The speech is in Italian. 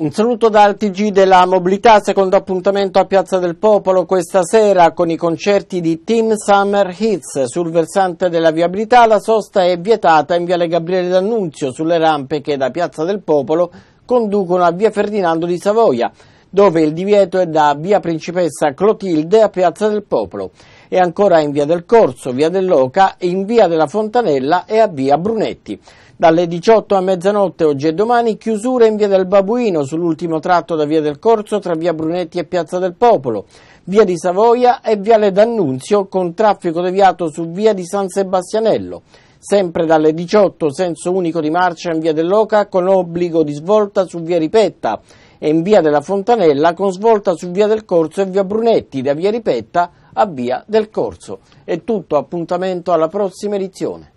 Un saluto dal TG della Mobilità, secondo appuntamento a Piazza del Popolo questa sera con i concerti di Team Summer Hits. Sul versante della viabilità la sosta è vietata in Viale Gabriele D'Annunzio sulle rampe che da Piazza del Popolo conducono a Via Ferdinando di Savoia dove il divieto è da via Principessa Clotilde a Piazza del Popolo e ancora in via del Corso, via dell'Oca, in via della Fontanella e a via Brunetti. Dalle 18 a mezzanotte oggi e domani chiusura in via del Babuino sull'ultimo tratto da via del Corso tra via Brunetti e Piazza del Popolo, via di Savoia e viale D'Annunzio con traffico deviato su via di San Sebastianello sempre dalle 18 senso unico di marcia in via dell'Oca con obbligo di svolta su via Ripetta e in via della Fontanella con svolta su via del Corso e via Brunetti da via Ripetta a via del Corso. È tutto, appuntamento alla prossima edizione.